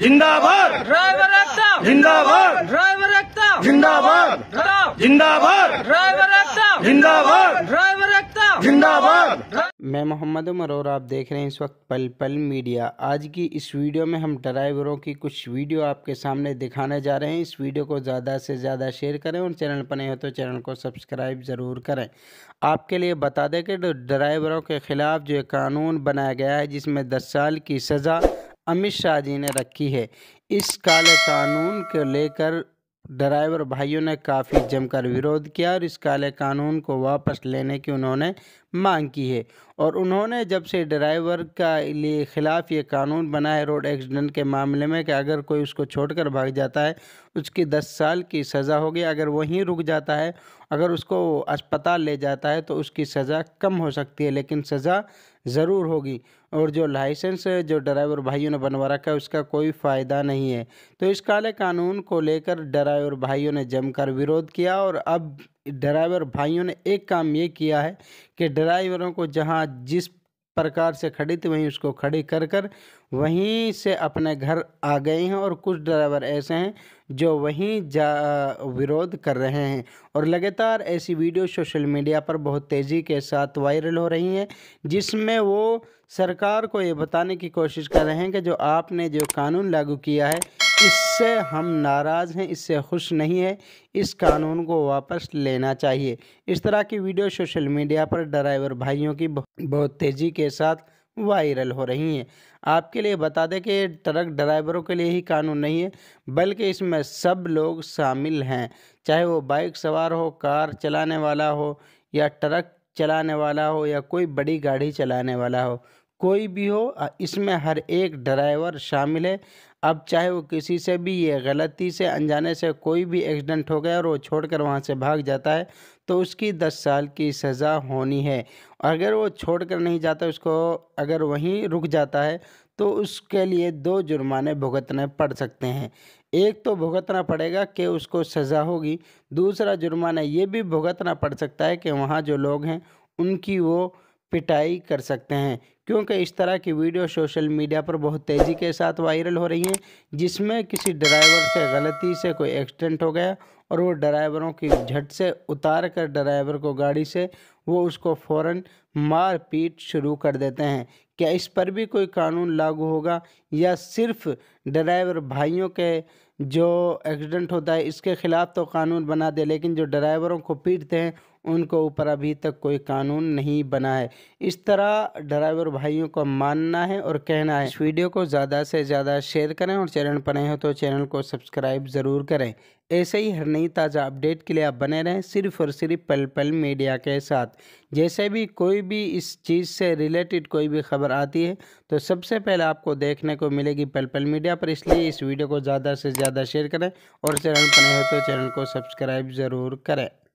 जिंदाबाद ड्राइवर रखता जिंदाबाद ड्राइवर रखता जिंदाबाद जिंदाबाद ड्राइवर रखता जिंदाबाद ड्राइवर रखता जिंदाबाद मैं मोहम्मद उमर और आप देख रहे हैं इस वक्त पल पल मीडिया आज की इस वीडियो में हम ड्राइवरों की कुछ वीडियो आपके सामने दिखाने जा रहे हैं इस वीडियो को ज़्यादा से ज़्यादा शेयर करें और चैनल पर नहीं हो तो चैनल को सब्सक्राइब ज़रूर करें आपके लिए बता दें कि ड्राइवरों के ख़िलाफ़ जो कानून बनाया गया है जिसमें दस साल की सज़ा अमित शाह जी ने रखी है इस काले कानून को लेकर ड्राइवर भाइयों ने काफ़ी जमकर विरोध किया और इस काले कानून को वापस लेने की उन्होंने मांग की है और उन्होंने जब से ड्राइवर का लिए खिलाफ ये कानून बना है रोड एक्सीडेंट के मामले में कि अगर कोई उसको छोड़कर भाग जाता है उसकी दस साल की सज़ा होगी अगर वहीं रुक जाता है अगर उसको अस्पताल ले जाता है तो उसकी सज़ा कम हो सकती है लेकिन सज़ा ज़रूर होगी और जो लाइसेंस जो ड्राइवर भाइयों ने बनवा रखा है उसका कोई फ़ायदा नहीं है तो इस काले कानून को लेकर ड्राइवर भाइयों ने जमकर विरोध किया और अब ड्राइवर भाइयों ने एक काम ये किया है कि ड्राइवरों को जहाँ जिस प्रकार से खड़ी थी वहीं उसको खड़ी कर कर वहीं से अपने घर आ गए हैं और कुछ ड्राइवर ऐसे हैं जो वहीं जा विरोध कर रहे हैं और लगातार ऐसी वीडियो सोशल मीडिया पर बहुत तेज़ी के साथ वायरल हो रही हैं जिसमें वो सरकार को ये बताने की कोशिश कर रहे हैं कि जो आपने जो कानून लागू किया है इससे हम नाराज़ हैं इससे खुश नहीं है इस कानून को वापस लेना चाहिए इस तरह की वीडियो सोशल मीडिया पर ड्राइवर भाइयों की बहुत तेज़ी के साथ वायरल हो रही हैं आपके लिए बता दें कि ट्रक ड्राइवरों के लिए ही कानून नहीं है बल्कि इसमें सब लोग शामिल हैं चाहे वो बाइक सवार हो कार चलाने वाला हो या ट्रक चलाने वाला हो या कोई बड़ी गाड़ी चलाने वाला हो कोई भी हो इसमें हर एक ड्राइवर शामिल है अब चाहे वो किसी से भी ये गलती से अनजाने से कोई भी एक्सीडेंट हो गया और वो छोड़कर वहाँ से भाग जाता है तो उसकी दस साल की सज़ा होनी है अगर वो छोड़कर नहीं जाता उसको अगर वहीं रुक जाता है तो उसके लिए दो जुर्माने भुगतने पड़ सकते हैं एक तो भुगतना पड़ेगा कि उसको सज़ा होगी दूसरा जुर्माना ये भी भुगतना पड़ सकता है कि वहाँ जो लोग हैं उनकी वो पिटाई कर सकते हैं क्योंकि इस तरह की वीडियो सोशल मीडिया पर बहुत तेज़ी के साथ वायरल हो रही हैं जिसमें किसी ड्राइवर से गलती से कोई एक्सीडेंट हो गया और वो ड्राइवरों की झट से उतार कर ड्राइवर को गाड़ी से वो उसको फ़ौर मार पीट शुरू कर देते हैं क्या इस पर भी कोई कानून लागू होगा या सिर्फ ड्राइवर भाइयों के जो एक्सीडेंट होता है इसके ख़िलाफ़ तो कानून बना दे लेकिन जो ड्राइवरों को पीटते हैं उनको ऊपर अभी तक कोई कानून नहीं बना है इस तरह ड्राइवर भाइयों को मानना है और कहना है इस वीडियो को ज़्यादा से ज़्यादा शेयर करें और चैनल पर नए हो तो चैनल को सब्सक्राइब ज़रूर करें ऐसे ही हर नई ताज़ा अपडेट के लिए आप बने रहें सिर्फ और सिर्फ पल पल मीडिया के साथ जैसे भी कोई भी इस चीज़ से रिलेटेड कोई भी खबर आती है तो सबसे पहले आपको देखने को मिलेगी पल पल मीडिया पर इसलिए इस वीडियो को ज़्यादा से ज़्यादा शेयर करें और चैनल पर नहीं हो तो चैनल को सब्सक्राइब ज़रूर करें